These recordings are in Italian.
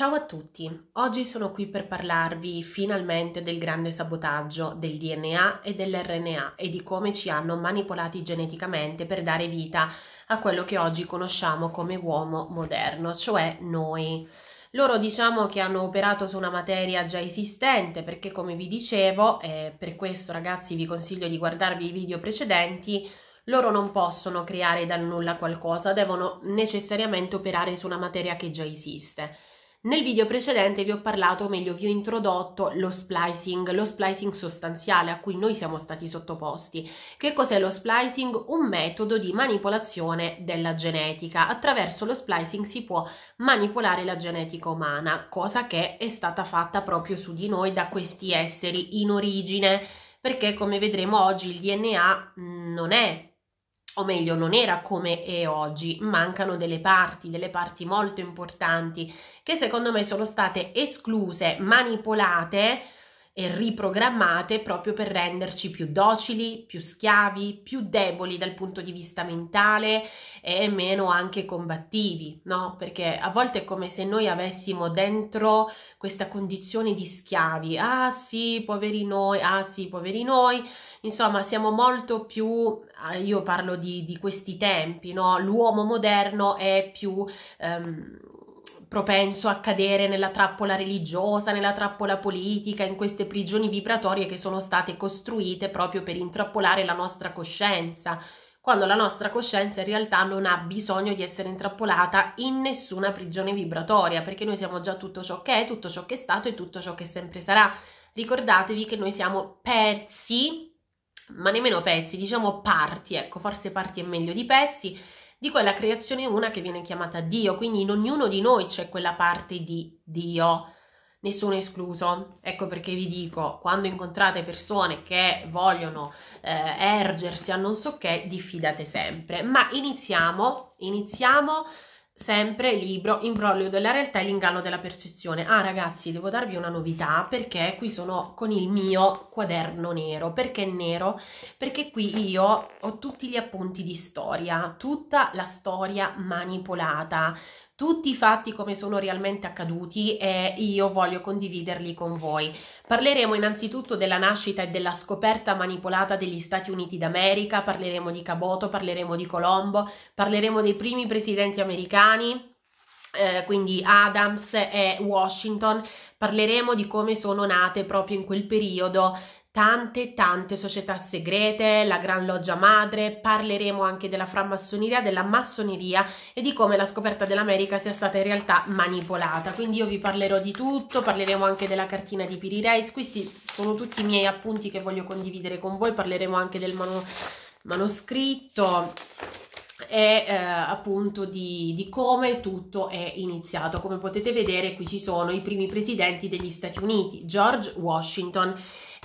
Ciao a tutti, oggi sono qui per parlarvi finalmente del grande sabotaggio del DNA e dell'RNA e di come ci hanno manipolati geneticamente per dare vita a quello che oggi conosciamo come uomo moderno, cioè noi. Loro diciamo che hanno operato su una materia già esistente perché come vi dicevo, e per questo ragazzi vi consiglio di guardarvi i video precedenti, loro non possono creare dal nulla qualcosa, devono necessariamente operare su una materia che già esiste. Nel video precedente vi ho parlato, o meglio vi ho introdotto lo splicing, lo splicing sostanziale a cui noi siamo stati sottoposti. Che cos'è lo splicing? Un metodo di manipolazione della genetica. Attraverso lo splicing si può manipolare la genetica umana, cosa che è stata fatta proprio su di noi da questi esseri in origine, perché come vedremo oggi il DNA mm, non è o meglio non era come è oggi, mancano delle parti, delle parti molto importanti che secondo me sono state escluse, manipolate e riprogrammate proprio per renderci più docili, più schiavi, più deboli dal punto di vista mentale e meno anche combattivi, no? Perché a volte è come se noi avessimo dentro questa condizione di schiavi. Ah sì, poveri noi, ah sì, poveri noi. Insomma, siamo molto più ah, io parlo di, di, questi tempi, no? l'uomo moderno è più ehm, propenso a cadere nella trappola religiosa, nella trappola politica, in queste prigioni vibratorie che sono state costruite proprio per intrappolare la nostra coscienza, quando la nostra coscienza in realtà non ha bisogno di essere intrappolata in nessuna prigione vibratoria, perché noi siamo già tutto ciò che è, tutto ciò che è stato e tutto ciò che sempre sarà. Ricordatevi che noi siamo pezzi, ma nemmeno pezzi, diciamo parti, ecco, forse parti è meglio di pezzi di quella creazione una che viene chiamata Dio, quindi in ognuno di noi c'è quella parte di Dio, nessuno escluso. Ecco perché vi dico, quando incontrate persone che vogliono eh, ergersi a non so che, diffidate sempre. Ma iniziamo, iniziamo sempre libro Imbroglio della realtà e l'inganno della percezione. Ah ragazzi, devo darvi una novità perché qui sono con il mio quaderno nero. Perché nero? Perché qui io ho tutti gli appunti di storia, tutta la storia manipolata, tutti i fatti come sono realmente accaduti e io voglio condividerli con voi. Parleremo innanzitutto della nascita e della scoperta manipolata degli Stati Uniti d'America, parleremo di Caboto, parleremo di Colombo, parleremo dei primi presidenti americani, eh, quindi Adams e Washington, parleremo di come sono nate proprio in quel periodo tante tante società segrete, la Gran Loggia Madre, parleremo anche della frammassoneria, della massoneria e di come la scoperta dell'America sia stata in realtà manipolata. Quindi io vi parlerò di tutto, parleremo anche della cartina di Piri Reis, questi sono tutti i miei appunti che voglio condividere con voi, parleremo anche del manu manoscritto e eh, appunto di, di, come tutto è iniziato. Come potete vedere qui ci sono i primi presidenti degli Stati Uniti, George Washington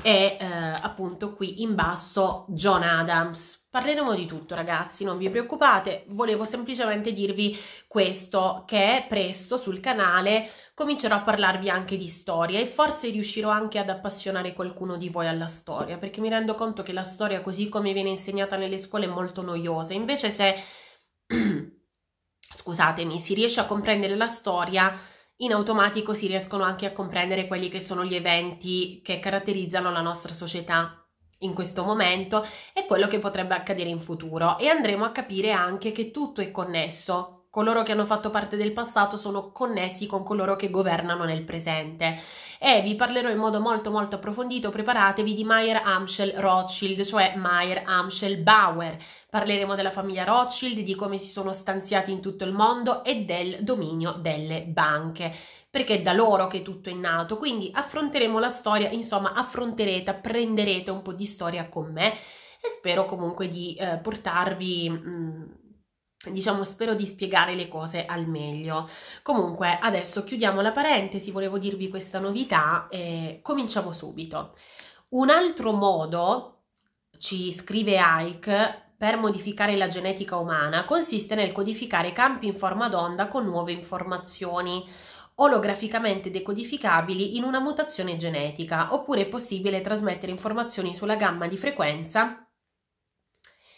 e eh, appunto qui in basso John Adams. Parleremo di tutto ragazzi, non vi preoccupate, volevo semplicemente dirvi questo che presto sul canale comincerò a parlarvi anche di storia e forse riuscirò anche ad appassionare qualcuno di voi alla storia perché mi rendo conto che la storia così come viene insegnata nelle scuole è molto noiosa, invece se, scusatemi, si riesce a comprendere la storia in automatico si riescono anche a comprendere quelli che sono gli eventi che caratterizzano la nostra società in questo momento e quello che potrebbe accadere in futuro e andremo a capire anche che tutto è connesso coloro che hanno fatto parte del passato sono connessi con coloro che governano nel presente. E vi parlerò in modo molto molto approfondito, preparatevi di Meyer Amschel Rothschild, cioè Meyer Amschel Bauer. Parleremo della famiglia Rothschild, di come si sono stanziati in tutto il mondo e del dominio delle banche perché è da loro che tutto è nato, quindi affronteremo la storia, insomma affronterete, prenderete un po' di storia con me e spero comunque di eh, portarvi mh, mm, diciamo spero di spiegare le cose al meglio comunque adesso chiudiamo la parentesi volevo dirvi questa novità e cominciamo subito un altro modo ci scrive Ike per modificare la genetica umana consiste nel codificare campi in forma d'onda con nuove informazioni olograficamente decodificabili in una mutazione genetica oppure è possibile trasmettere informazioni sulla gamma di frequenza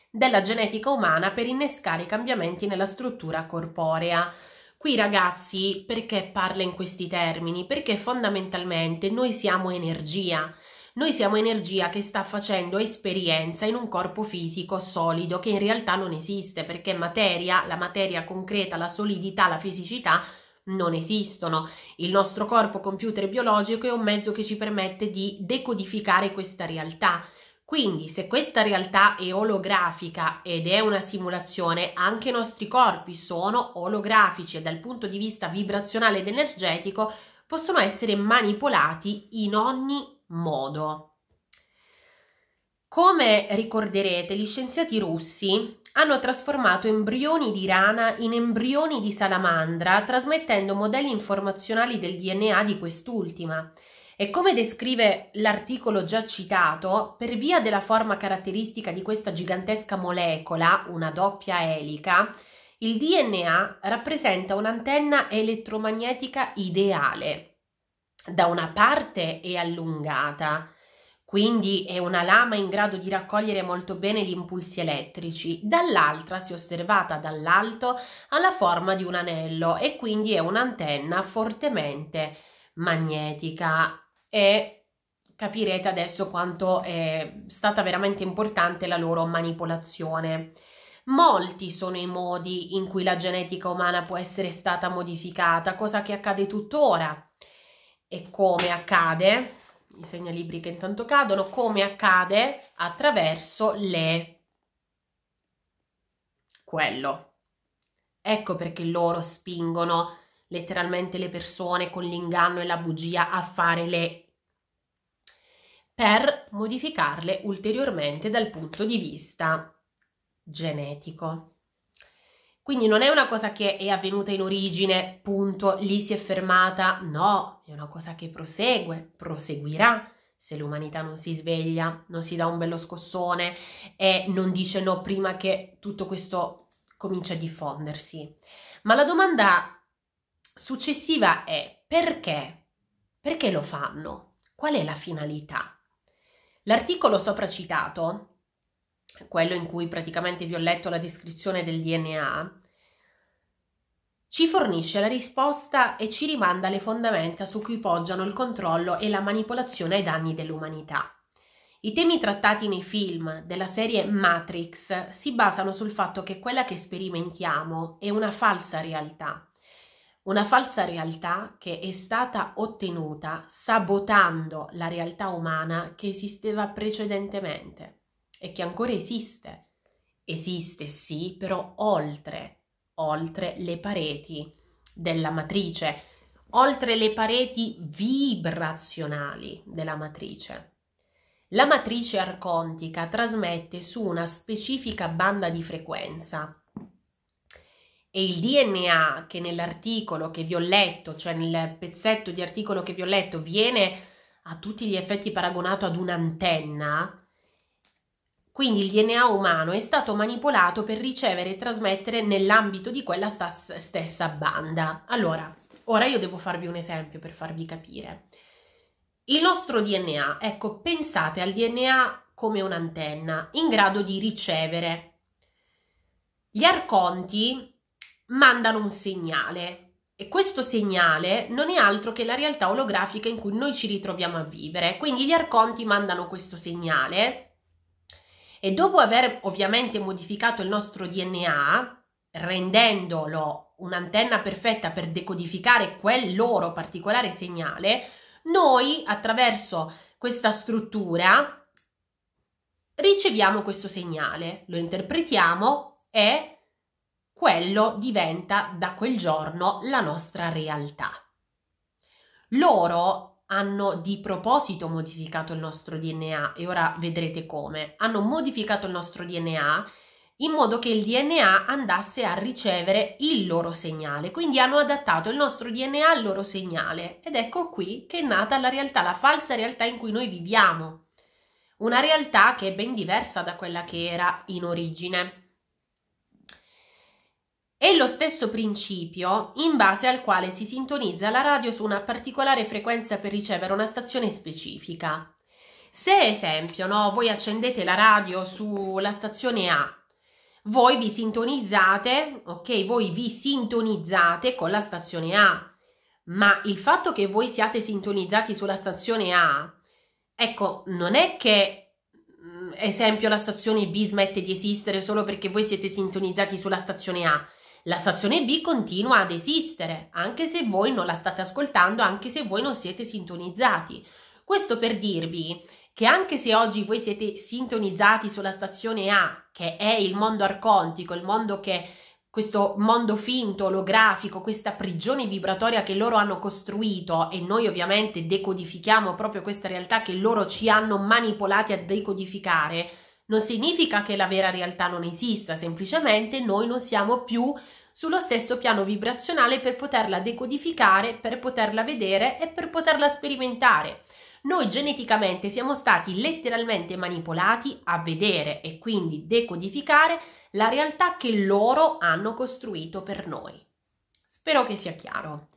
della genetica umana per innescare i cambiamenti nella struttura corporea. Qui ragazzi, perché parla in questi termini? Perché fondamentalmente noi siamo energia. Noi siamo energia che sta facendo esperienza in un corpo fisico solido che in realtà non esiste perché materia, la materia concreta, la solidità, la fisicità non esistono. Il nostro corpo computer biologico è un mezzo che ci permette di decodificare questa realtà quindi, se questa realtà è olografica ed è una simulazione, anche i nostri corpi sono olografici e dal punto di vista vibrazionale ed energetico possono essere manipolati in ogni modo. Come ricorderete, gli scienziati russi hanno trasformato embrioni di rana in embrioni di salamandra, trasmettendo modelli informazionali del DNA di quest'ultima. E come descrive l'articolo già citato, per via della forma caratteristica di questa gigantesca molecola, una doppia elica, il DNA rappresenta un'antenna elettromagnetica ideale, da una parte è allungata, quindi è una lama in grado di raccogliere molto bene gli impulsi elettrici, dall'altra, si è osservata dall'alto, ha la forma di un anello e quindi è un'antenna fortemente magnetica e capirete adesso quanto è stata veramente importante la loro manipolazione. Molti sono i modi in cui la genetica umana può essere stata modificata, cosa che accade tuttora e come accade, i segnalibri che intanto cadono, come accade attraverso le... quello. Ecco perché loro spingono letteralmente le persone con l'inganno e la bugia a fare le per modificarle ulteriormente dal punto di vista genetico. Quindi non è una cosa che è avvenuta in origine, punto, lì si è fermata, no, è una cosa che prosegue, proseguirà se l'umanità non si sveglia, non si dà un bello scossone e non dice no prima che tutto questo comincia a diffondersi. Ma la domanda successiva è perché? Perché lo fanno? Qual è la finalità? L'articolo sopra citato, quello in cui praticamente vi ho letto la descrizione del DNA, ci fornisce la risposta e ci rimanda alle fondamenta su cui poggiano il controllo e la manipolazione ai danni dell'umanità. I temi trattati nei film della serie Matrix si basano sul fatto che quella che sperimentiamo è una falsa realtà una falsa realtà che è stata ottenuta sabotando la realtà umana che esisteva precedentemente e che ancora esiste. Esiste sì, però oltre, oltre le pareti della matrice, oltre le pareti vibrazionali della matrice. La matrice arcontica trasmette su una specifica banda di frequenza e il DNA che nell'articolo che vi ho letto, cioè nel pezzetto di articolo che vi ho letto, viene a tutti gli effetti paragonato ad un'antenna, quindi il DNA umano è stato manipolato per ricevere e trasmettere nell'ambito di quella stas- stessa banda. Allora, ora io devo farvi un esempio per farvi capire. Il nostro DNA, ecco, pensate al DNA come un'antenna in grado di ricevere. Gli arconti mandano un segnale e questo segnale non è altro che la realtà olografica in cui noi ci ritroviamo a vivere. Quindi gli arconti mandano questo segnale e dopo aver ovviamente modificato il nostro DNA, rendendolo un'antenna perfetta per decodificare quel loro particolare segnale, noi attraverso questa struttura riceviamo questo segnale, lo interpretiamo e quello diventa da quel giorno la nostra realtà. Loro hanno di proposito modificato il nostro DNA e ora vedrete come. Hanno modificato il nostro DNA in modo che il DNA andasse a ricevere il loro segnale, quindi hanno adattato il nostro DNA al loro segnale ed ecco qui che è nata la realtà, la falsa realtà in cui noi viviamo, una realtà che è ben diversa da quella che era in origine. È lo stesso principio in base al quale si sintonizza la radio su una particolare frequenza per ricevere una stazione specifica. Se esempio, no, voi accendete la radio sulla stazione A, voi vi sintonizzate, ok, voi vi sintonizzate con la stazione A, ma il fatto che voi siate sintonizzati sulla stazione A, ecco, non è che mm, esempio la stazione B smette di esistere solo perché voi siete sintonizzati sulla stazione A. La stazione B continua ad esistere, anche se voi non la state ascoltando, anche se voi non siete sintonizzati. Questo per dirvi che anche se oggi voi siete sintonizzati sulla stazione A, che è il mondo arcontico, il mondo che questo mondo finto, olografico, questa prigione vibratoria che loro hanno costruito e noi ovviamente decodifichiamo proprio questa realtà che loro ci hanno manipolati a decodificare, non significa che la vera realtà non esista, semplicemente noi non siamo più sullo stesso piano vibrazionale per poterla decodificare, per poterla vedere e per poterla sperimentare. Noi geneticamente siamo stati letteralmente manipolati a vedere e quindi decodificare la realtà che loro hanno costruito per noi. Spero che sia chiaro.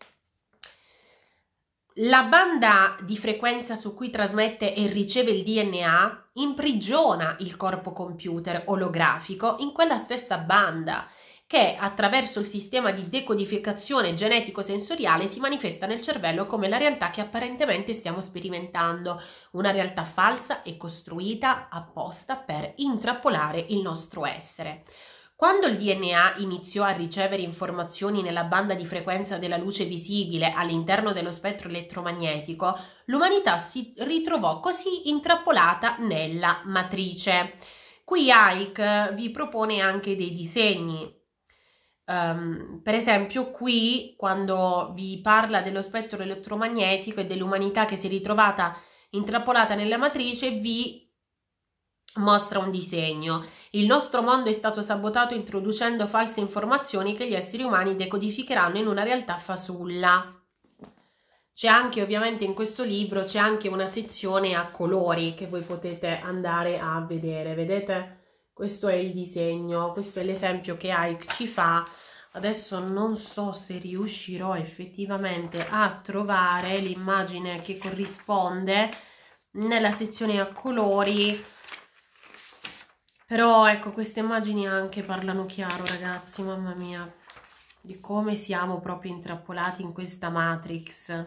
La banda di frequenza su cui trasmette e riceve il DNA imprigiona il corpo computer olografico in quella stessa banda che attraverso il sistema di decodificazione genetico-sensoriale si manifesta nel cervello come la realtà che apparentemente stiamo sperimentando, una realtà falsa e costruita apposta per intrappolare il nostro essere. Quando il DNA iniziò a ricevere informazioni nella banda di frequenza della luce visibile all'interno dello spettro elettromagnetico, l'umanità si ritrovò così intrappolata nella matrice. Qui Ike vi propone anche dei disegni Um, per esempio, qui quando vi parla dello spettro elettromagnetico e dell'umanità che si è ritrovata intrappolata nella matrice, vi mostra un disegno. Il nostro mondo è stato sabotato introducendo false informazioni che gli esseri umani decodificheranno in una realtà fasulla. C'è anche ovviamente in questo libro c'è anche una sezione a colori che voi potete andare a vedere, vedete? questo è il disegno, questo è l'esempio che Ike ci fa. Adesso non so se riuscirò effettivamente a trovare l'immagine che corrisponde nella sezione a colori, però ecco queste immagini anche parlano chiaro ragazzi, mamma mia, di come siamo proprio intrappolati in questa Matrix.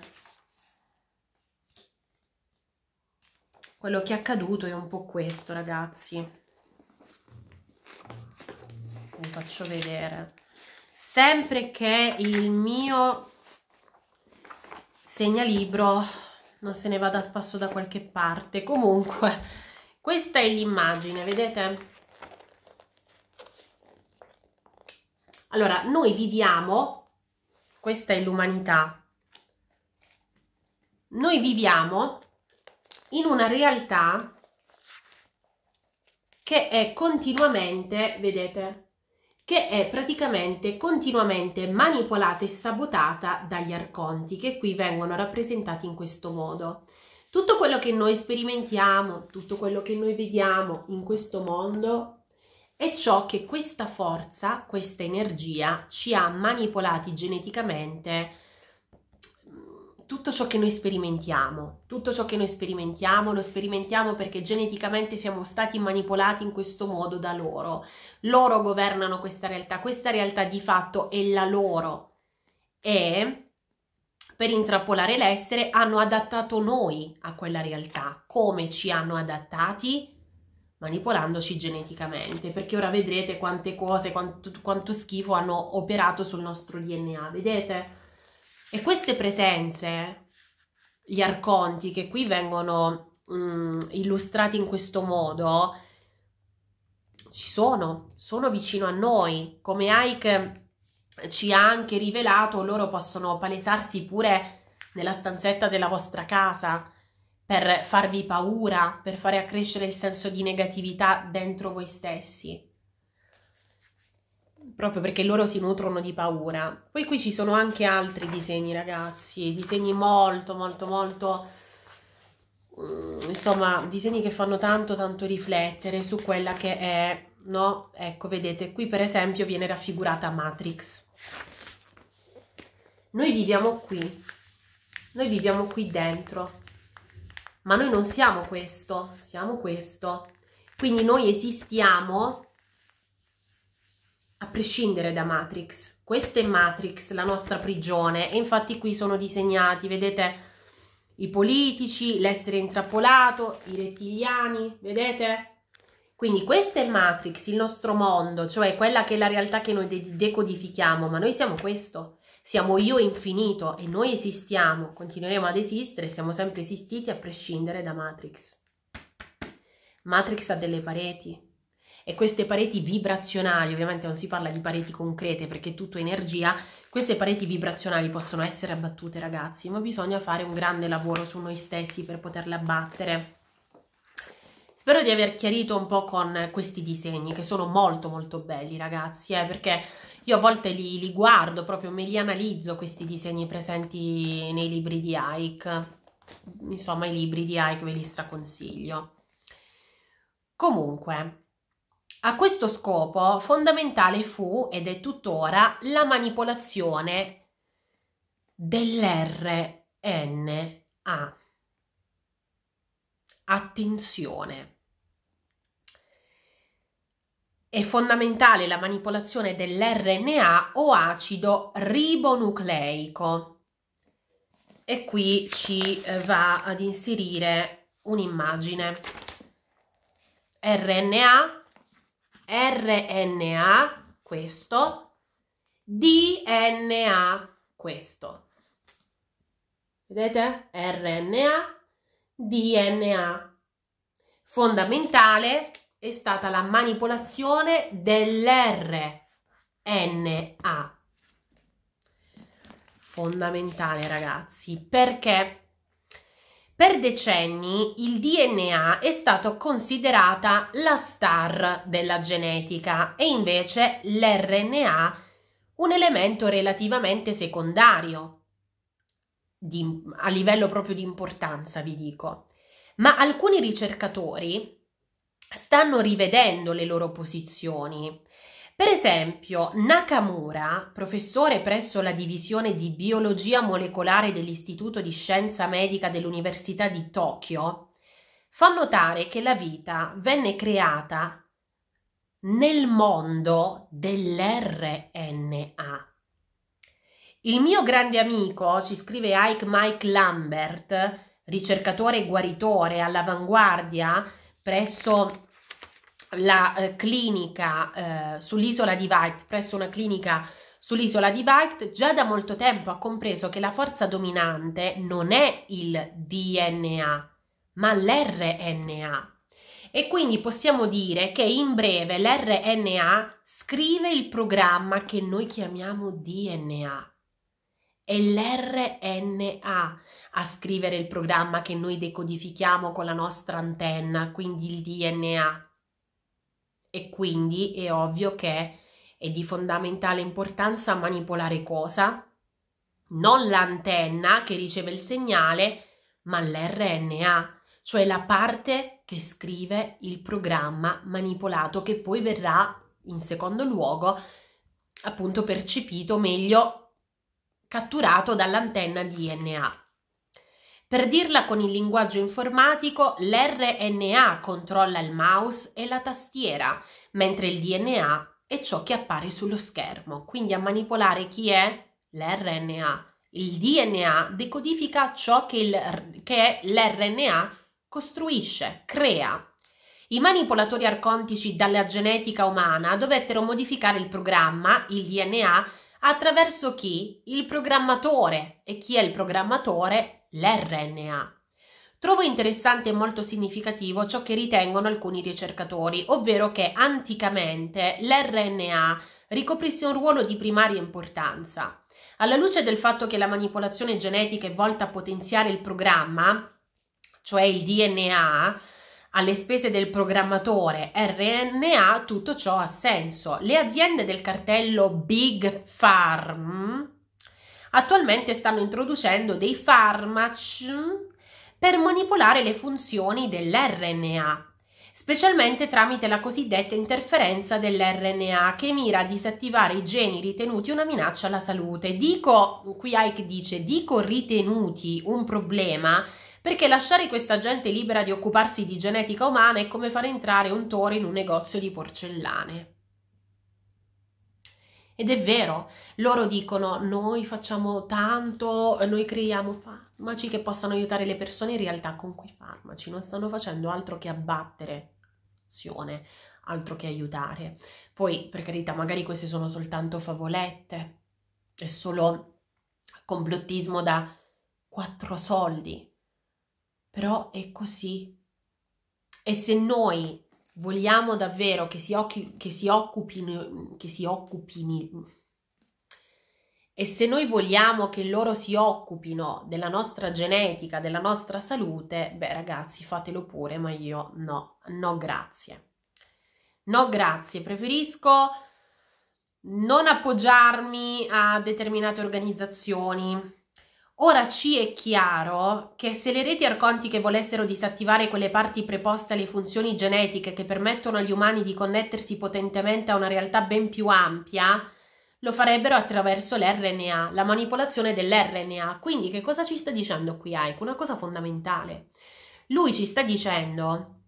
Quello che è accaduto è un po' questo ragazzi vi faccio vedere sempre che il mio segnalibro non se ne vada a spasso da qualche parte comunque questa è l'immagine vedete allora noi viviamo questa è l'umanità noi viviamo in una realtà che è continuamente vedete che è praticamente continuamente manipolata e sabotata dagli arconti, che qui vengono rappresentati in questo modo. Tutto quello che noi sperimentiamo, tutto quello che noi vediamo in questo mondo è ciò che questa forza, questa energia ci ha manipolati geneticamente tutto ciò che noi sperimentiamo, tutto ciò che noi sperimentiamo lo sperimentiamo perché geneticamente siamo stati manipolati in questo modo da loro. Loro governano questa realtà, questa realtà di fatto è la loro e per intrappolare l'essere hanno adattato noi a quella realtà. Come ci hanno adattati? manipolandoci geneticamente, perché ora vedrete quante cose, quanto, quanto schifo hanno operato sul nostro DNA, vedete? E queste presenze, gli arconti che qui vengono mh, mm, illustrati in questo modo, ci sono, sono vicino a noi. Come Ike ci ha anche rivelato, loro possono palesarsi pure nella stanzetta della vostra casa per farvi paura, per fare accrescere il senso di negatività dentro voi stessi proprio perché loro si nutrono di paura. Poi qui ci sono anche altri disegni, ragazzi, disegni molto, molto, molto... Mm, insomma, disegni che fanno tanto, tanto riflettere su quella che è, no? Ecco, vedete, qui per esempio viene raffigurata Matrix. Noi viviamo qui, noi viviamo qui dentro, ma noi non siamo questo, siamo questo. Quindi noi esistiamo a prescindere da Matrix. Questa è Matrix, la nostra prigione, e infatti qui sono disegnati, vedete, i politici, l'essere intrappolato, i rettiliani, vedete? Quindi questa è Matrix, il nostro mondo, cioè quella che è la realtà che noi de decodifichiamo, ma noi siamo questo, siamo io infinito e noi esistiamo, continueremo ad esistere, siamo sempre esistiti a prescindere da Matrix. Matrix ha delle pareti, e queste pareti vibrazionali, ovviamente non si parla di pareti concrete perché tutto è energia, queste pareti vibrazionali possono essere abbattute ragazzi, ma bisogna fare un grande lavoro su noi stessi per poterle abbattere. Spero di aver chiarito un po' con questi disegni che sono molto molto belli ragazzi, eh, perché io a volte li, li, guardo proprio, me li analizzo questi disegni presenti nei libri di Ike. Insomma, i libri di Ike ve li straconsiglio. Comunque, a questo scopo fondamentale fu, ed è tuttora, la manipolazione dell'RNA. Attenzione. È fondamentale la manipolazione dell'RNA o acido ribonucleico. E qui ci eh, va ad inserire un'immagine. RNA RNA, questo, DNA, questo. Vedete? RNA, DNA. Fondamentale è stata la manipolazione dell'RNA. Fondamentale, ragazzi, perché per decenni il DNA è stato considerata la star della genetica e invece l'RNA un elemento relativamente secondario di, a livello proprio di importanza, vi dico. Ma alcuni ricercatori stanno rivedendo le loro posizioni per esempio, Nakamura, professore presso la divisione di biologia molecolare dell'Istituto di Scienza Medica dell'Università di Tokyo, fa notare che la vita venne creata nel mondo dell'RNA. Il mio grande amico, ci scrive Ike Mike Lambert, ricercatore e guaritore all'avanguardia presso la eh, clinica eh, sull'isola di White, presso una clinica sull'isola di White, già da molto tempo ha compreso che la forza dominante non è il DNA, ma l'RNA. E quindi possiamo dire che in breve l'RNA scrive il programma che noi chiamiamo DNA. È l'RNA a scrivere il programma che noi decodifichiamo con la nostra antenna, quindi il DNA e quindi è ovvio che è di fondamentale importanza manipolare cosa? Non l'antenna che riceve il segnale, ma l'RNA, cioè la parte che scrive il programma manipolato che poi verrà in secondo luogo appunto percepito meglio catturato dall'antenna DNA. Per dirla con il linguaggio informatico, l'RNA controlla il mouse e la tastiera, mentre il DNA è ciò che appare sullo schermo. Quindi a manipolare chi è? L'RNA. Il DNA decodifica ciò che, il, che l'RNA costruisce, crea. I manipolatori arcontici dalla genetica umana dovettero modificare il programma, il DNA, attraverso chi? Il programmatore. E chi è il programmatore? l'RNA. Trovo interessante e molto significativo ciò che ritengono alcuni ricercatori, ovvero che anticamente l'RNA ricoprisse un ruolo di primaria importanza. Alla luce del fatto che la manipolazione genetica è volta a potenziare il programma, cioè il DNA, alle spese del programmatore RNA, tutto ciò ha senso. Le aziende del cartello Big Farm attualmente stanno introducendo dei farmaci per manipolare le funzioni dell'RNA, specialmente tramite la cosiddetta interferenza dell'RNA che mira a disattivare i geni ritenuti una minaccia alla salute. Dico, qui Ike dice, dico ritenuti un problema perché lasciare questa gente libera di occuparsi di genetica umana è come fare entrare un toro in un negozio di porcellane. Ed è vero, loro dicono noi facciamo tanto, noi creiamo farmaci che possano aiutare le persone, in realtà con quei farmaci non stanno facendo altro che abbattere, altro che aiutare. Poi, per carità, magari queste sono soltanto favolette, è solo complottismo da quattro soldi, però è così. E se noi vogliamo davvero che si, occhi, che si occupino, che si occupino, e se noi vogliamo che loro si occupino della nostra genetica, della nostra salute, beh ragazzi fatelo pure, ma io no, no grazie. No grazie, preferisco non appoggiarmi a determinate organizzazioni, Ora ci è chiaro che se le reti arcontiche volessero disattivare quelle parti preposte alle funzioni genetiche che permettono agli umani di connettersi potentemente a una realtà ben più ampia, lo farebbero attraverso l'RNA, la manipolazione dell'RNA. Quindi che cosa ci sta dicendo qui Aik? Una cosa fondamentale. Lui ci sta dicendo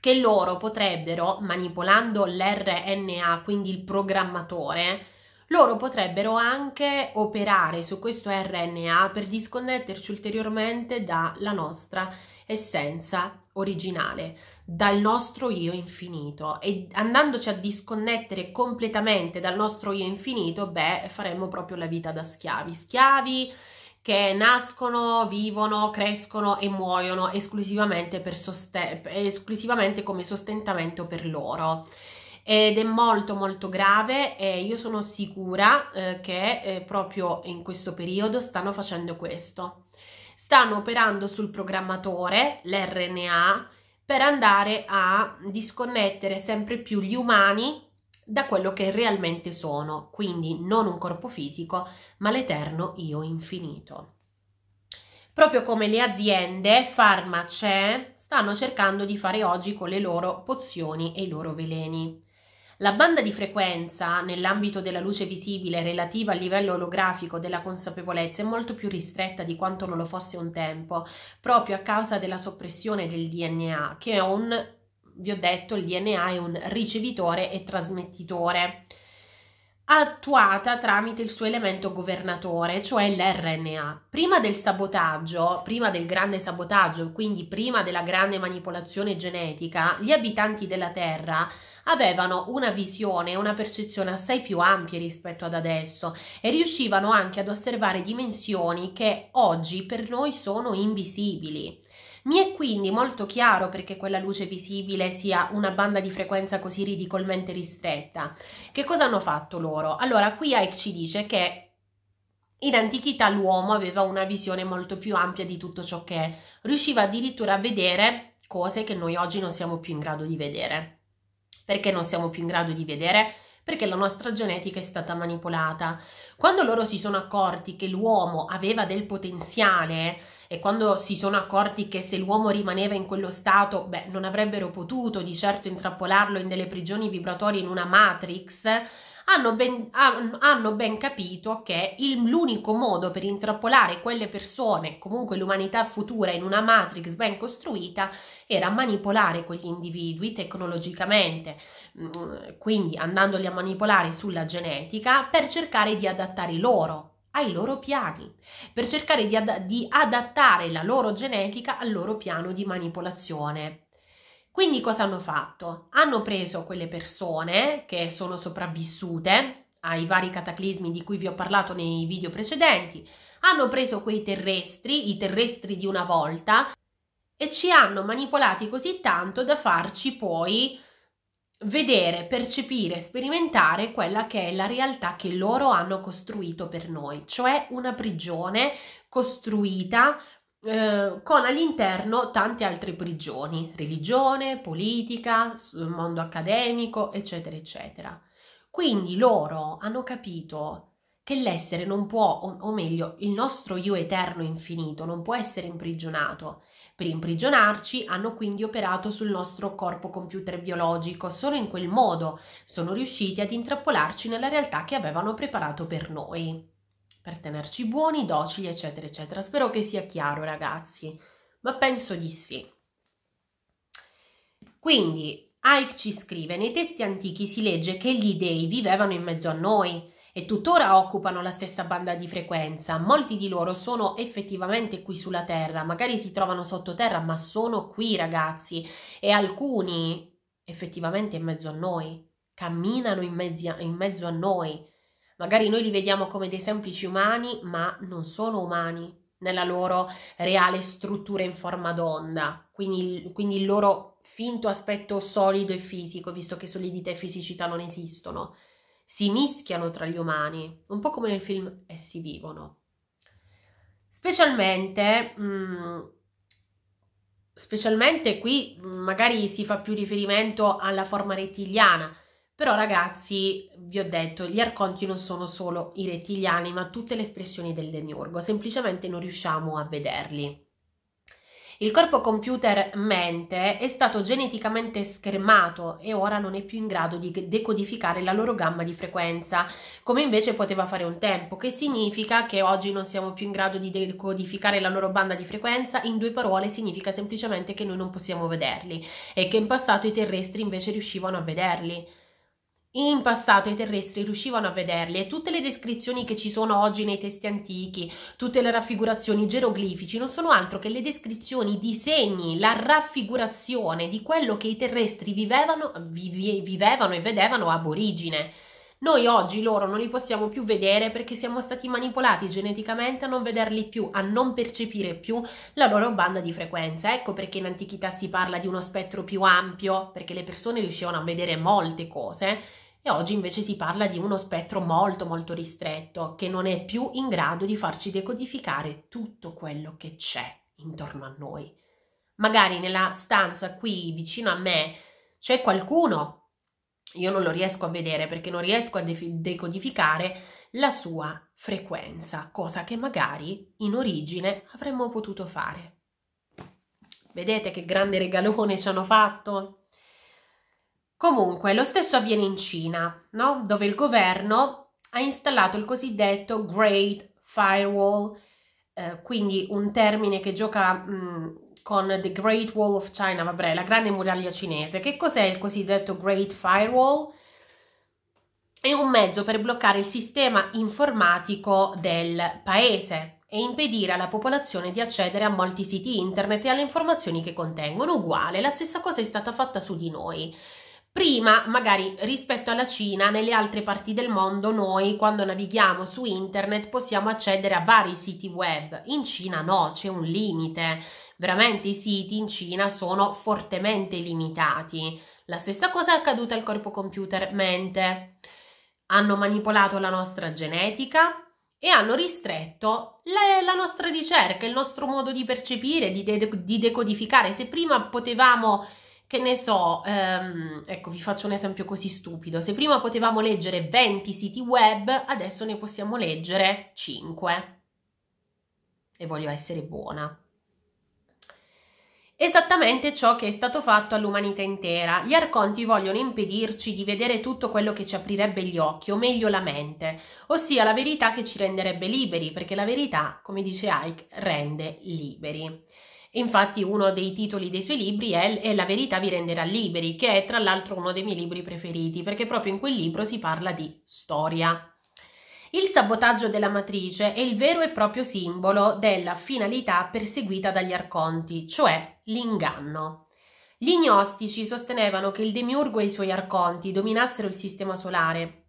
che loro potrebbero, manipolando l'RNA, quindi il programmatore, loro potrebbero anche operare su questo RNA per disconnetterci ulteriormente dalla nostra essenza originale, dal nostro io infinito e andandoci a disconnettere completamente dal nostro io infinito, beh, faremmo proprio la vita da schiavi, schiavi che nascono, vivono, crescono e muoiono esclusivamente, esclusivamente come sostentamento per loro ed è molto molto grave e io sono sicura eh, che eh, proprio in questo periodo stanno facendo questo. Stanno operando sul programmatore, l'RNA, per andare a disconnettere sempre più gli umani da quello che realmente sono, quindi non un corpo fisico, ma l'eterno io infinito. Proprio come le aziende farmace stanno cercando di fare oggi con le loro pozioni e i loro veleni. La banda di frequenza nell'ambito della luce visibile relativa al livello olografico della consapevolezza è molto più ristretta di quanto non lo fosse un tempo, proprio a causa della soppressione del DNA, che è un, vi ho detto, il DNA è un ricevitore e trasmettitore attuata tramite il suo elemento governatore, cioè l'RNA. Prima del sabotaggio, prima del grande sabotaggio, quindi prima della grande manipolazione genetica, gli abitanti della Terra avevano una visione una percezione assai più ampia rispetto ad adesso e riuscivano anche ad osservare dimensioni che oggi per noi sono invisibili. Mi è quindi molto chiaro perché quella luce visibile sia una banda di frequenza così ridicolmente ristretta. Che cosa hanno fatto loro? Allora, qui Ike ci dice che in antichità l'uomo aveva una visione molto più ampia di tutto ciò che è, riusciva addirittura a vedere cose che noi oggi non siamo più in grado di vedere. Perché non siamo più in grado di vedere? Perché la nostra genetica è stata manipolata. Quando loro si sono accorti che l'uomo aveva del potenziale e quando si sono accorti che se l'uomo rimaneva in quello stato, beh, non avrebbero potuto di certo intrappolarlo in delle prigioni vibratorie in una matrix, hanno ben, hanno ben capito che il, l'unico modo per intrappolare quelle persone, comunque l'umanità futura, in una matrix ben costruita, era manipolare quegli individui tecnologicamente, mm, quindi andandoli a manipolare sulla genetica per cercare di adattare loro ai loro piani, per cercare di, ad- di adattare la loro genetica al loro piano di manipolazione quindi cosa hanno fatto? Hanno preso quelle persone che sono sopravvissute ai vari cataclismi di cui vi ho parlato nei video precedenti, hanno preso quei terrestri, i terrestri di una volta, e ci hanno manipolati così tanto da farci poi vedere, percepire, sperimentare quella che è la realtà che loro hanno costruito per noi, cioè una prigione costruita eh, con all'interno tante altre prigioni, religione, politica, mondo accademico, eccetera, eccetera. Quindi loro hanno capito che l'essere non può, o meglio, il nostro io eterno infinito non può essere imprigionato. Per imprigionarci hanno quindi operato sul nostro corpo computer biologico, solo in quel modo sono riusciti ad intrappolarci nella realtà che avevano preparato per noi per tenerci buoni, docili, eccetera, eccetera. Spero che sia chiaro, ragazzi, ma penso di sì. Quindi Ike ci scrive: Nei testi antichi si legge che gli dei vivevano in mezzo a noi e tuttora occupano la stessa banda di frequenza. Molti di loro sono effettivamente qui sulla Terra, magari si trovano sottoterra, ma sono qui, ragazzi, e alcuni effettivamente in mezzo a noi, camminano in, mezzo a, in mezzo a noi. Magari noi li vediamo come dei semplici umani, ma non sono umani nella loro reale struttura in forma d'onda, quindi, quindi il loro finto aspetto solido e fisico, visto che solidità e fisicità non esistono, si mischiano tra gli umani, un po' come nel film Essi vivono. Specialmente, mh, mm, specialmente qui mm, magari si fa più riferimento alla forma rettiliana, però ragazzi, vi ho detto, gli arconti non sono solo i rettiliani, ma tutte le espressioni del demiurgo, semplicemente non riusciamo a vederli. Il corpo computer mente è stato geneticamente schermato e ora non è più in grado di decodificare la loro gamma di frequenza, come invece poteva fare un tempo, che significa che oggi non siamo più in grado di decodificare la loro banda di frequenza, in due parole significa semplicemente che noi non possiamo vederli e che in passato i terrestri invece riuscivano a vederli in passato i terrestri riuscivano a vederli e tutte le descrizioni che ci sono oggi nei testi antichi, tutte le raffigurazioni geroglifici non sono altro che le descrizioni, i disegni, la raffigurazione di quello che i terrestri vivevano, vive, vivevano e vedevano aborigine. origine. Noi oggi loro non li possiamo più vedere perché siamo stati manipolati geneticamente a non vederli più, a non percepire più la loro banda di frequenza. Ecco perché in antichità si parla di uno spettro più ampio, perché le persone riuscivano a vedere molte cose e oggi invece si parla di uno spettro molto molto ristretto che non è più in grado di farci decodificare tutto quello che c'è intorno a noi. Magari nella stanza qui vicino a me c'è qualcuno io non lo riesco a vedere perché non riesco a decodificare la sua frequenza, cosa che magari in origine avremmo potuto fare. Vedete che grande regalone ci hanno fatto? Comunque, lo stesso avviene in Cina, no? dove il governo ha installato il cosiddetto Great Firewall, eh, quindi un termine che gioca mh, con The Great Wall of China, vabbè, la grande muraglia cinese. Che cos'è il cosiddetto Great Firewall? È un mezzo per bloccare il sistema informatico del paese e impedire alla popolazione di accedere a molti siti internet e alle informazioni che contengono. Uguale, la stessa cosa è stata fatta su di noi. Prima, magari rispetto alla Cina, nelle altre parti del mondo noi quando navighiamo su internet possiamo accedere a vari siti web. In Cina no, c'è un limite veramente i siti in Cina sono fortemente limitati. La stessa cosa è accaduta al corpo computer mente. Hanno manipolato la nostra genetica e hanno ristretto le, la nostra ricerca, il nostro modo di percepire, di, de- di decodificare. Se prima potevamo che ne so, ehm, ecco vi faccio un esempio così stupido, se prima potevamo leggere 20 siti web, adesso ne possiamo leggere 5. E voglio essere buona. Esattamente ciò che è stato fatto all'umanità intera. Gli arconti vogliono impedirci di vedere tutto quello che ci aprirebbe gli occhi, o meglio la mente, ossia la verità che ci renderebbe liberi, perché la verità, come dice Ike, rende liberi. Infatti uno dei titoli dei suoi libri è, è La verità vi renderà liberi, che è tra l'altro uno dei miei libri preferiti, perché proprio in quel libro si parla di storia. Il sabotaggio della matrice è il vero e proprio simbolo della finalità perseguita dagli arconti, cioè l'inganno. Gli gnostici sostenevano che il demiurgo e i suoi arconti dominassero il sistema solare,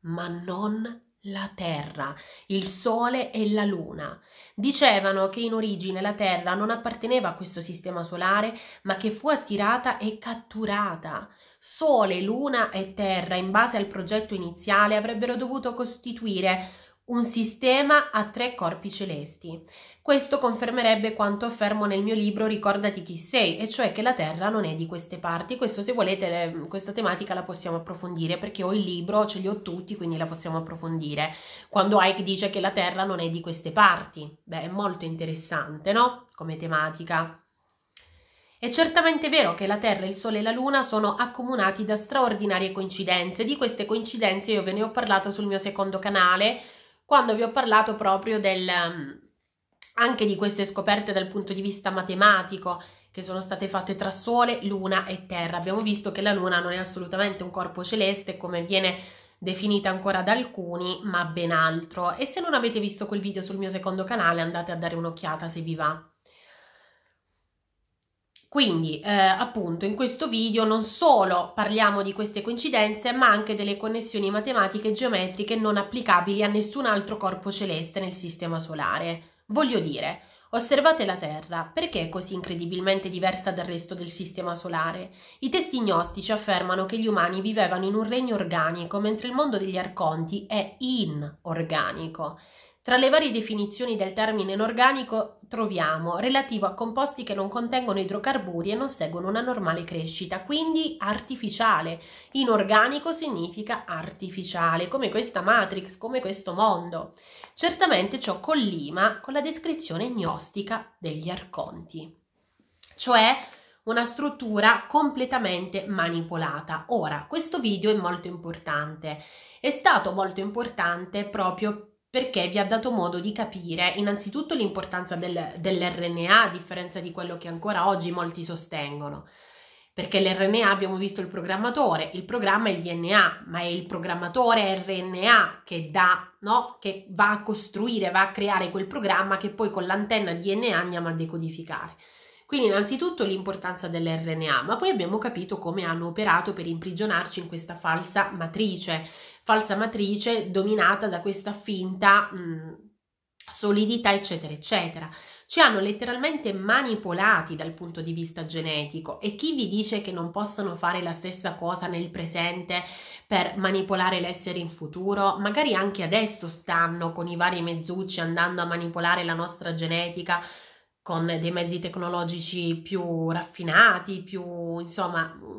ma non la Terra, il Sole e la Luna. Dicevano che in origine la Terra non apparteneva a questo sistema solare, ma che fu attirata e catturata. Sole, Luna e Terra, in base al progetto iniziale, avrebbero dovuto costituire un sistema a tre corpi celesti. Questo confermerebbe quanto affermo nel mio libro Ricordati chi sei, e cioè che la Terra non è di queste parti. Questo, se volete, eh, questa tematica la possiamo approfondire perché ho il libro, ce li ho tutti, quindi la possiamo approfondire. Quando Ike dice che la Terra non è di queste parti, beh, è molto interessante, no? Come tematica. È certamente vero che la Terra, il Sole e la Luna sono accomunati da straordinarie coincidenze. Di queste coincidenze io ve ne ho parlato sul mio secondo canale, quando vi ho parlato proprio del, mm, anche di queste scoperte dal punto di vista matematico che sono state fatte tra Sole, Luna e Terra. Abbiamo visto che la Luna non è assolutamente un corpo celeste come viene definita ancora da alcuni, ma ben altro. E se non avete visto quel video sul mio secondo canale andate a dare un'occhiata se vi va. Quindi eh, appunto in questo video non solo parliamo di queste coincidenze ma anche delle connessioni matematiche e geometriche non applicabili a nessun altro corpo celeste nel sistema solare. Voglio dire, Osservate la Terra, perché è così incredibilmente diversa dal resto del Sistema solare? I testi gnostici affermano che gli umani vivevano in un regno organico, mentre il mondo degli arconti è inorganico. Tra le varie definizioni del termine inorganico troviamo relativo a composti che non contengono idrocarburi e non seguono una normale crescita, quindi artificiale. Inorganico significa artificiale, come questa matrix, come questo mondo. Certamente ciò collima con la descrizione gnostica degli arconti, cioè una struttura completamente manipolata. Ora, questo video è molto importante. È stato molto importante proprio perché vi ha dato modo di capire innanzitutto l'importanza del, dell'RNA a differenza di quello che ancora oggi molti sostengono. Perché l'RNA abbiamo visto il programmatore, il programma è il DNA, ma è il programmatore RNA che, dà, no? che va a costruire, va a creare quel programma che poi con l'antenna DNA andiamo a decodificare. Quindi innanzitutto l'importanza dell'RNA, ma poi abbiamo capito come hanno operato per imprigionarci in questa falsa matrice, falsa matrice dominata da questa finta mh, solidità, eccetera, eccetera. Ci hanno letteralmente manipolati dal punto di vista genetico e chi vi dice che non possano fare la stessa cosa nel presente per manipolare l'essere in futuro, magari anche adesso stanno con i vari mezzucci andando a manipolare la nostra genetica con dei mezzi tecnologici più raffinati, più insomma, mm,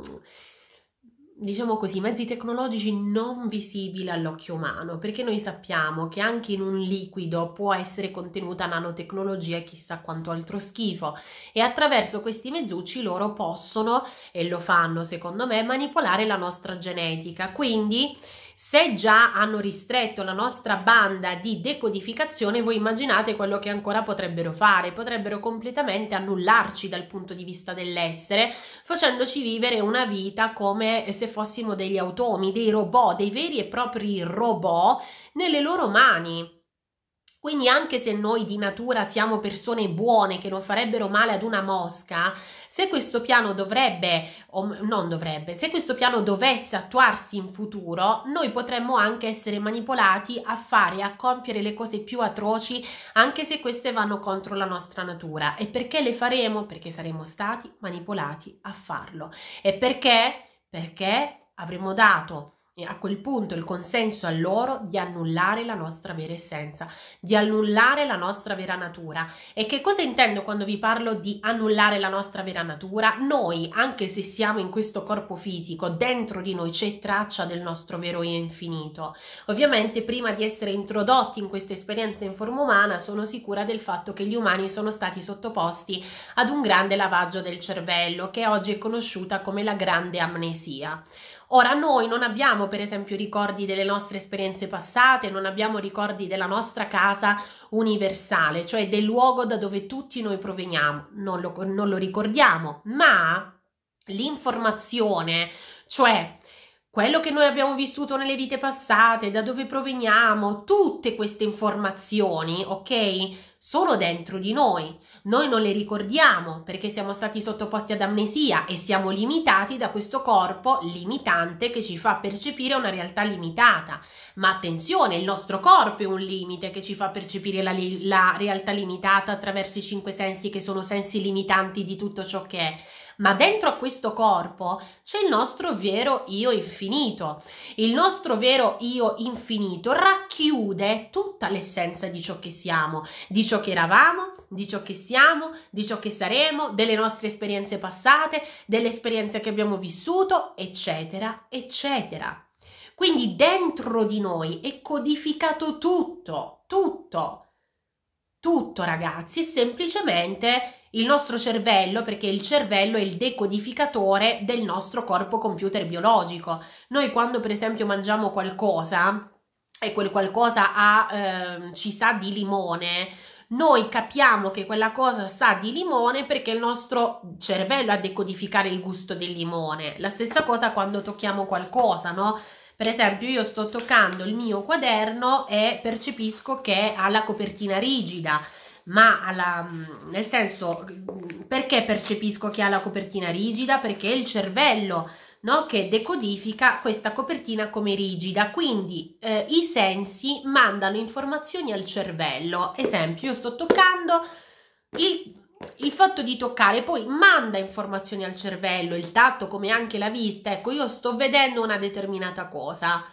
diciamo così, mezzi tecnologici non visibili all'occhio umano, perché noi sappiamo che anche in un liquido può essere contenuta nanotecnologia e chissà quanto altro schifo e attraverso questi mezzucci loro possono e lo fanno, secondo me, manipolare la nostra genetica. Quindi se già hanno ristretto la nostra banda di decodificazione, voi immaginate quello che ancora potrebbero fare, potrebbero completamente annullarci dal punto di vista dell'essere, facendoci vivere una vita come se fossimo degli automi, dei robot, dei veri e propri robot nelle loro mani. Quindi anche se noi di natura siamo persone buone che non farebbero male ad una mosca, se questo piano dovrebbe, o non dovrebbe, se questo piano dovesse attuarsi in futuro, noi potremmo anche essere manipolati a fare, a compiere le cose più atroci, anche se queste vanno contro la nostra natura. E perché le faremo? Perché saremo stati manipolati a farlo. E perché? Perché avremo dato e a quel punto il consenso a loro di annullare la nostra vera essenza, di annullare la nostra vera natura. E che cosa intendo quando vi parlo di annullare la nostra vera natura? Noi, anche se siamo in questo corpo fisico, dentro di noi c'è traccia del nostro vero io infinito. Ovviamente prima di essere introdotti in questa esperienza in forma umana sono sicura del fatto che gli umani sono stati sottoposti ad un grande lavaggio del cervello che oggi è conosciuta come la grande amnesia. Ora noi non abbiamo per esempio ricordi delle nostre esperienze passate, non abbiamo ricordi della nostra casa universale, cioè del luogo da dove tutti noi proveniamo, non lo, non lo ricordiamo, ma l'informazione, cioè quello che noi abbiamo vissuto nelle vite passate, da dove proveniamo, tutte queste informazioni, ok? Sono dentro di noi. Noi non le ricordiamo perché siamo stati sottoposti ad amnesia e siamo limitati da questo corpo limitante che ci fa percepire una realtà limitata. Ma attenzione, il nostro corpo è un limite che ci fa percepire la, la realtà limitata attraverso i cinque sensi che sono sensi limitanti di tutto ciò che è ma dentro a questo corpo c'è il nostro vero io infinito. Il nostro vero io infinito racchiude tutta l'essenza di ciò che siamo, di ciò che eravamo, di ciò che siamo, di ciò che saremo, delle nostre esperienze passate, delle esperienze che abbiamo vissuto, eccetera, eccetera. Quindi dentro di noi è codificato tutto, tutto, tutto ragazzi, semplicemente il nostro cervello, perché il cervello è il decodificatore del nostro corpo computer biologico. Noi quando per esempio mangiamo qualcosa e quel qualcosa ha, eh, ci sa di limone, noi capiamo che quella cosa sa di limone perché il nostro cervello ha decodificare il gusto del limone. La stessa cosa quando tocchiamo qualcosa, no? Per esempio, io sto toccando il mio quaderno e percepisco che ha la copertina rigida ma alla, mm, nel senso mm, perché percepisco che ha la copertina rigida? Perché è il cervello no, che decodifica questa copertina come rigida, quindi eh, i sensi mandano informazioni al cervello. Esempio, io sto toccando il il fatto di toccare poi manda informazioni al cervello, il tatto come anche la vista, ecco io sto vedendo una determinata cosa,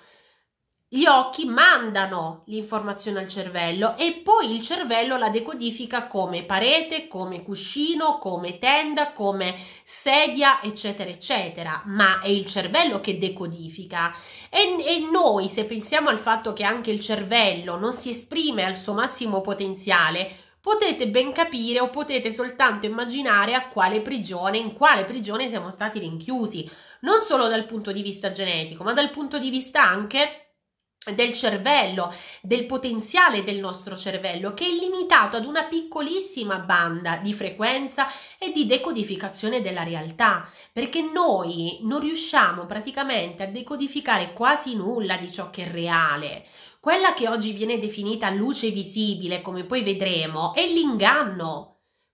gli occhi mandano l'informazione al cervello e poi il cervello la decodifica come parete, come cuscino, come tenda, come sedia, eccetera, eccetera. Ma è il cervello che decodifica. E, e noi, se pensiamo al fatto che anche il cervello non si esprime al suo massimo potenziale, potete ben capire o potete soltanto immaginare a quale prigione, in quale prigione siamo stati rinchiusi, non solo dal punto di vista genetico, ma dal punto di vista anche del cervello, del potenziale del nostro cervello che è limitato ad una piccolissima banda di frequenza e di decodificazione della realtà, perché noi non riusciamo praticamente a decodificare quasi nulla di ciò che è reale. Quella che oggi viene definita luce visibile, come poi vedremo, è l'inganno,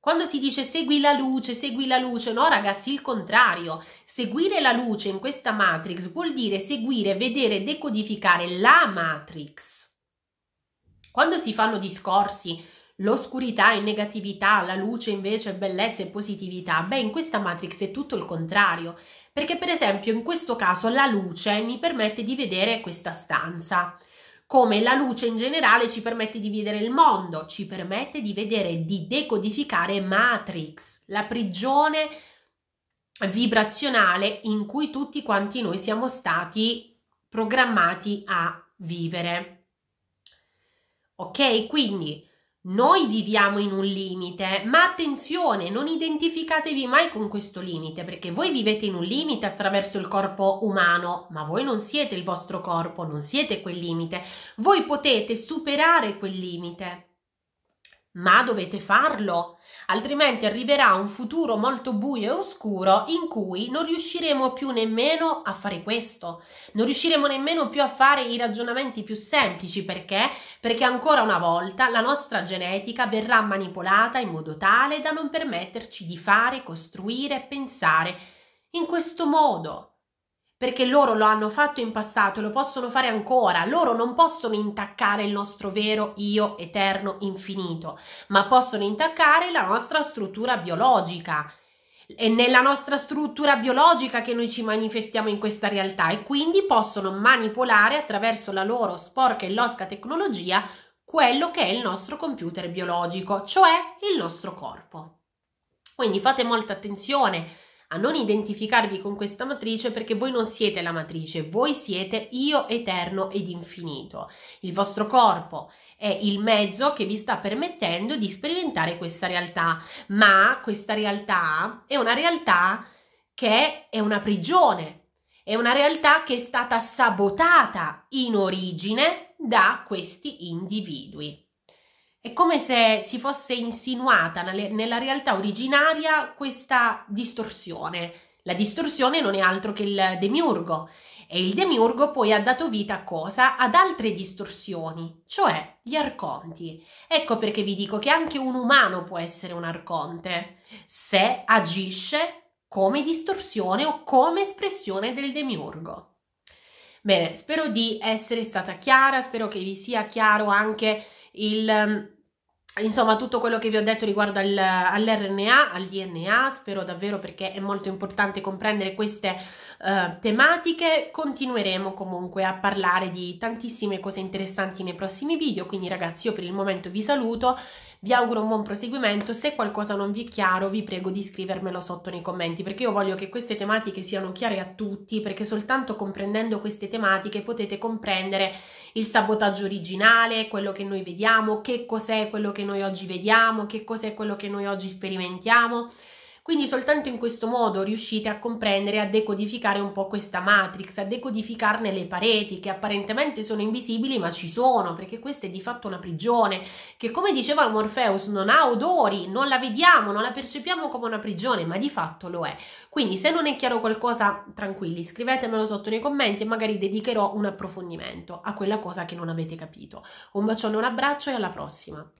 quando si dice segui la luce, segui la luce, no ragazzi, il contrario. Seguire la luce in questa matrix vuol dire seguire, vedere, decodificare la matrix. Quando si fanno discorsi, l'oscurità è negatività, la luce invece è bellezza e positività, beh in questa matrix è tutto il contrario. Perché per esempio in questo caso la luce mi permette di vedere questa stanza come la luce in generale ci permette di vedere il mondo, ci permette di vedere, di decodificare Matrix, la prigione vibrazionale in cui tutti quanti noi siamo stati programmati a vivere. Ok, quindi noi viviamo in un limite, ma attenzione, non identificatevi mai con questo limite, perché voi vivete in un limite attraverso il corpo umano, ma voi non siete il vostro corpo, non siete quel limite. Voi potete superare quel limite. Ma dovete farlo, altrimenti arriverà un futuro molto buio e oscuro in cui non riusciremo più nemmeno a fare questo, non riusciremo nemmeno più a fare i ragionamenti più semplici perché? Perché ancora una volta la nostra genetica verrà manipolata in modo tale da non permetterci di fare, costruire, e pensare in questo modo perché loro lo hanno fatto in passato e lo possono fare ancora. Loro non possono intaccare il nostro vero io eterno infinito, ma possono intaccare la nostra struttura biologica. È nella nostra struttura biologica che noi ci manifestiamo in questa realtà e quindi possono manipolare attraverso la loro sporca e losca tecnologia quello che è il nostro computer biologico, cioè il nostro corpo. Quindi fate molta attenzione a non identificarvi con questa matrice perché voi non siete la matrice, voi siete io eterno ed infinito. Il vostro corpo è il mezzo che vi sta permettendo di sperimentare questa realtà, ma questa realtà è una realtà che è una prigione, è una realtà che è stata sabotata in origine da questi individui. È come se si fosse insinuata nella realtà originaria questa distorsione. La distorsione non è altro che il demiurgo e il demiurgo poi ha dato vita a cosa? Ad altre distorsioni, cioè gli arconti. Ecco perché vi dico che anche un umano può essere un arconte se agisce come distorsione o come espressione del demiurgo. Bene, spero di essere stata chiara, spero che vi sia chiaro anche il Insomma, tutto quello che vi ho detto riguardo al, all'RNA, all'INA, spero davvero perché è molto importante comprendere queste uh, tematiche. Continueremo comunque a parlare di tantissime cose interessanti nei prossimi video, quindi ragazzi io per il momento vi saluto vi auguro un buon proseguimento, se qualcosa non vi è chiaro vi prego di scrivermelo sotto nei commenti perché io voglio che queste tematiche siano chiare a tutti perché soltanto comprendendo queste tematiche potete comprendere il sabotaggio originale, quello che noi vediamo, che cos'è quello che noi oggi vediamo, che cos'è quello che noi oggi sperimentiamo quindi soltanto in questo modo riuscite a comprendere, a decodificare un po' questa matrix, a decodificarne le pareti che apparentemente sono invisibili ma ci sono, perché questa è di fatto una prigione che come diceva Morpheus non ha odori, non la vediamo, non la percepiamo come una prigione, ma di fatto lo è. Quindi se non è chiaro qualcosa, tranquilli, scrivetemelo sotto nei commenti e magari dedicherò un approfondimento a quella cosa che non avete capito. Un bacione, un abbraccio e alla prossima!